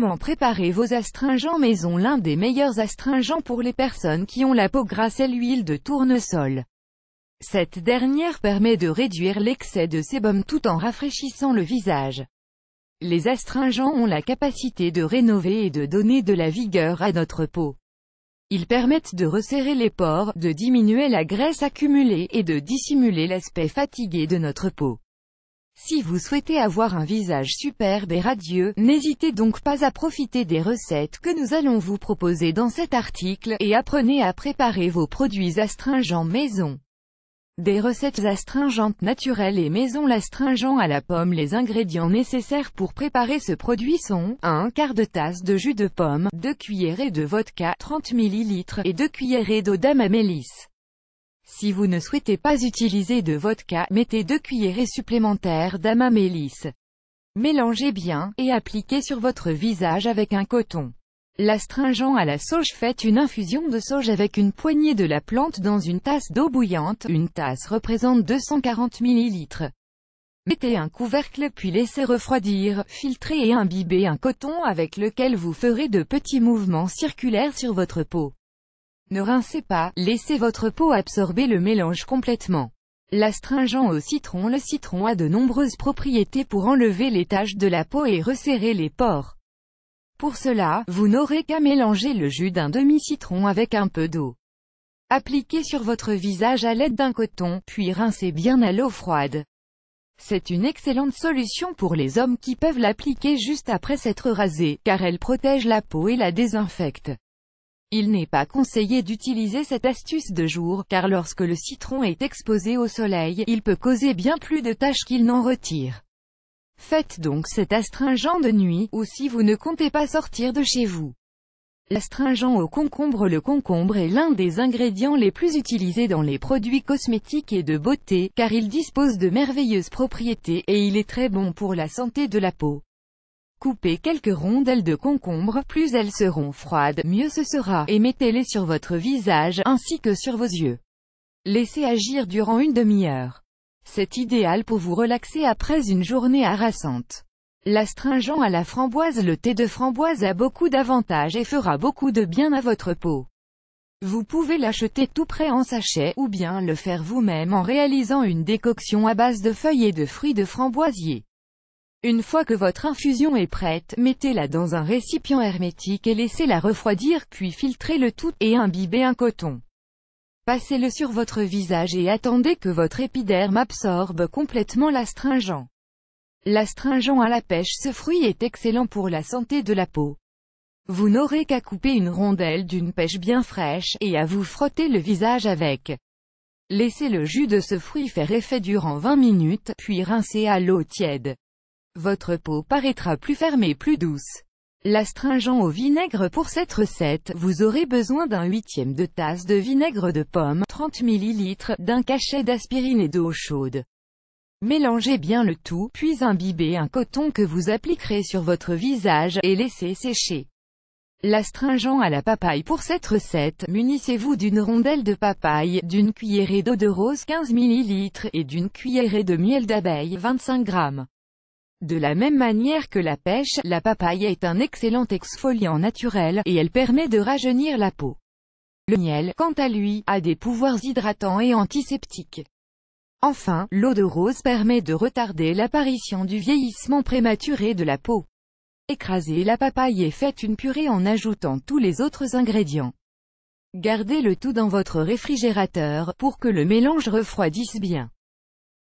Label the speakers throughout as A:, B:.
A: Comment préparer vos astringents maison L'un des meilleurs astringents pour les personnes qui ont la peau grasse est l'huile de tournesol. Cette dernière permet de réduire l'excès de sébum tout en rafraîchissant le visage. Les astringents ont la capacité de rénover et de donner de la vigueur à notre peau. Ils permettent de resserrer les pores, de diminuer la graisse accumulée et de dissimuler l'aspect fatigué de notre peau. Si vous souhaitez avoir un visage superbe et radieux, n'hésitez donc pas à profiter des recettes que nous allons vous proposer dans cet article, et apprenez à préparer vos produits astringents maison. Des recettes astringentes naturelles et maison l'astringent à la pomme Les ingrédients nécessaires pour préparer ce produit sont 1 quart de tasse de jus de pomme, 2 cuillerées de vodka 30 ml et 2 cuillerées d'eau d'amamélis. Si vous ne souhaitez pas utiliser de vodka, mettez deux cuillerées supplémentaires d'amamélis. Mélangez bien, et appliquez sur votre visage avec un coton. L'astringent à la sauge Faites une infusion de sauge avec une poignée de la plante dans une tasse d'eau bouillante, une tasse représente 240 ml. Mettez un couvercle puis laissez refroidir, filtrez et imbibez un coton avec lequel vous ferez de petits mouvements circulaires sur votre peau. Ne rincez pas, laissez votre peau absorber le mélange complètement. L'astringent au citron Le citron a de nombreuses propriétés pour enlever les taches de la peau et resserrer les pores. Pour cela, vous n'aurez qu'à mélanger le jus d'un demi-citron avec un peu d'eau. Appliquez sur votre visage à l'aide d'un coton, puis rincez bien à l'eau froide. C'est une excellente solution pour les hommes qui peuvent l'appliquer juste après s'être rasé, car elle protège la peau et la désinfecte. Il n'est pas conseillé d'utiliser cette astuce de jour, car lorsque le citron est exposé au soleil, il peut causer bien plus de taches qu'il n'en retire. Faites donc cet astringent de nuit, ou si vous ne comptez pas sortir de chez vous. L'astringent au concombre Le concombre est l'un des ingrédients les plus utilisés dans les produits cosmétiques et de beauté, car il dispose de merveilleuses propriétés, et il est très bon pour la santé de la peau. Coupez quelques rondelles de concombre, plus elles seront froides, mieux ce sera, et mettez-les sur votre visage, ainsi que sur vos yeux. Laissez agir durant une demi-heure. C'est idéal pour vous relaxer après une journée harassante. L'astringent à la framboise Le thé de framboise a beaucoup d'avantages et fera beaucoup de bien à votre peau. Vous pouvez l'acheter tout prêt en sachet, ou bien le faire vous-même en réalisant une décoction à base de feuilles et de fruits de framboisier. Une fois que votre infusion est prête, mettez-la dans un récipient hermétique et laissez-la refroidir puis filtrez le tout, et imbibez un coton. Passez-le sur votre visage et attendez que votre épiderme absorbe complètement l'astringent. L'astringent à la pêche Ce fruit est excellent pour la santé de la peau. Vous n'aurez qu'à couper une rondelle d'une pêche bien fraîche, et à vous frotter le visage avec. Laissez le jus de ce fruit faire effet durant 20 minutes, puis rincez à l'eau tiède. Votre peau paraîtra plus ferme et plus douce. L'astringent au vinaigre pour cette recette, vous aurez besoin d'un huitième de tasse de vinaigre de pomme, 30 ml, d'un cachet d'aspirine et d'eau chaude. Mélangez bien le tout, puis imbibez un coton que vous appliquerez sur votre visage, et laissez sécher. L'astringent à la papaye pour cette recette, munissez-vous d'une rondelle de papaye, d'une cuillerée d'eau de rose 15 ml, et d'une cuillerée de miel d'abeille 25 g. De la même manière que la pêche, la papaye est un excellent exfoliant naturel, et elle permet de rajeunir la peau. Le miel, quant à lui, a des pouvoirs hydratants et antiseptiques. Enfin, l'eau de rose permet de retarder l'apparition du vieillissement prématuré de la peau. Écrasez la papaye et faites une purée en ajoutant tous les autres ingrédients. Gardez le tout dans votre réfrigérateur, pour que le mélange refroidisse bien.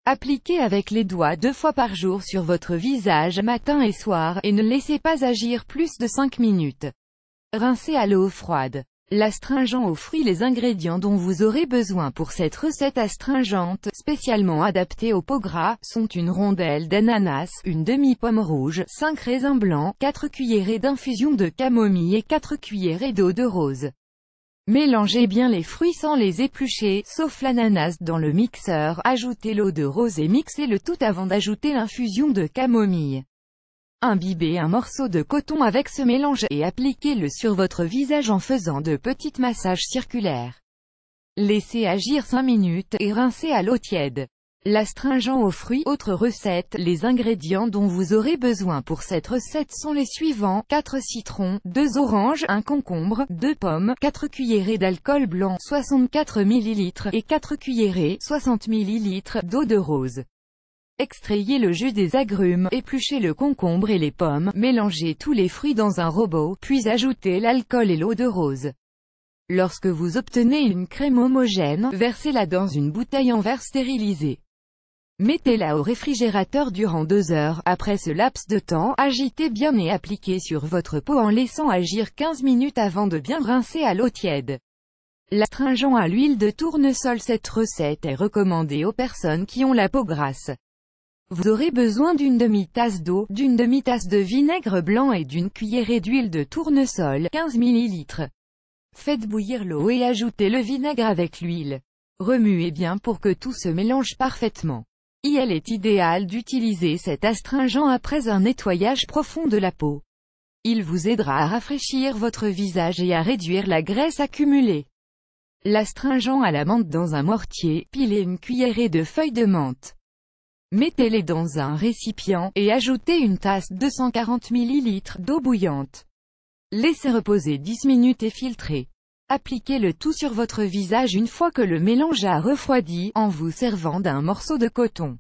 A: Appliquez avec les doigts deux fois par jour sur votre visage matin et soir, et ne laissez pas agir plus de 5 minutes. Rincez à l'eau froide. L'astringent fruits les ingrédients dont vous aurez besoin pour cette recette astringente, spécialement adaptée aux peaux gras, sont une rondelle d'ananas, une demi-pomme rouge, 5 raisins blancs, quatre cuillerées d'infusion de camomille et quatre cuillerées d'eau de rose. Mélangez bien les fruits sans les éplucher, sauf l'ananas dans le mixeur, ajoutez l'eau de rose et mixez le tout avant d'ajouter l'infusion de camomille. Imbibez un morceau de coton avec ce mélange, et appliquez-le sur votre visage en faisant de petits massages circulaires. Laissez agir 5 minutes, et rincez à l'eau tiède. L'astringent aux fruits. Autre recette, les ingrédients dont vous aurez besoin pour cette recette sont les suivants, 4 citrons, 2 oranges, 1 concombre, 2 pommes, 4 cuillerées d'alcool blanc, 64 ml, et 4 cuillerées, 60 ml, d'eau de rose. Extrayez le jus des agrumes, épluchez le concombre et les pommes, mélangez tous les fruits dans un robot, puis ajoutez l'alcool et l'eau de rose. Lorsque vous obtenez une crème homogène, versez-la dans une bouteille en verre stérilisée. Mettez-la au réfrigérateur durant deux heures. Après ce laps de temps, agitez bien et appliquez sur votre peau en laissant agir 15 minutes avant de bien rincer à l'eau tiède. L'astringent à l'huile de tournesol Cette recette est recommandée aux personnes qui ont la peau grasse. Vous aurez besoin d'une demi-tasse d'eau, d'une demi-tasse de vinaigre blanc et d'une cuillerée d'huile de tournesol, 15 ml. Faites bouillir l'eau et ajoutez le vinaigre avec l'huile. Remuez bien pour que tout se mélange parfaitement. Il est idéal d'utiliser cet astringent après un nettoyage profond de la peau. Il vous aidera à rafraîchir votre visage et à réduire la graisse accumulée. L'astringent à la menthe dans un mortier, pilez une cuillerée de feuilles de menthe. Mettez-les dans un récipient, et ajoutez une tasse 240 ml d'eau bouillante. Laissez reposer 10 minutes et filtrez. Appliquez le tout sur votre visage une fois que le mélange a refroidi, en vous servant d'un morceau de coton.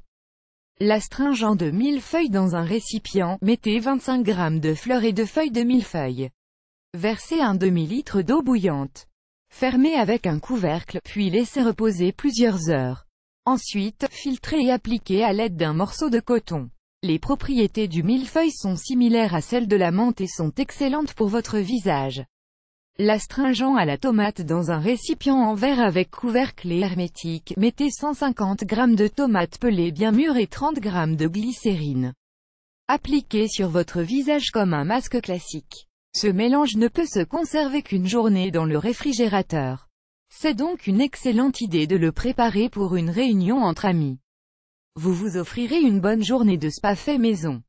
A: L'astringent de millefeuille dans un récipient, mettez 25 g de fleurs et de feuilles de millefeuille. Versez un demi-litre d'eau bouillante. Fermez avec un couvercle, puis laissez reposer plusieurs heures. Ensuite, filtrez et appliquez à l'aide d'un morceau de coton. Les propriétés du millefeuille sont similaires à celles de la menthe et sont excellentes pour votre visage. L'astringent à la tomate dans un récipient en verre avec couvercle hermétique, mettez 150 g de tomates pelées bien mûres et 30 g de glycérine. Appliquez sur votre visage comme un masque classique. Ce mélange ne peut se conserver qu'une journée dans le réfrigérateur. C'est donc une excellente idée de le préparer pour une réunion entre amis. Vous vous offrirez une bonne journée de spa fait maison.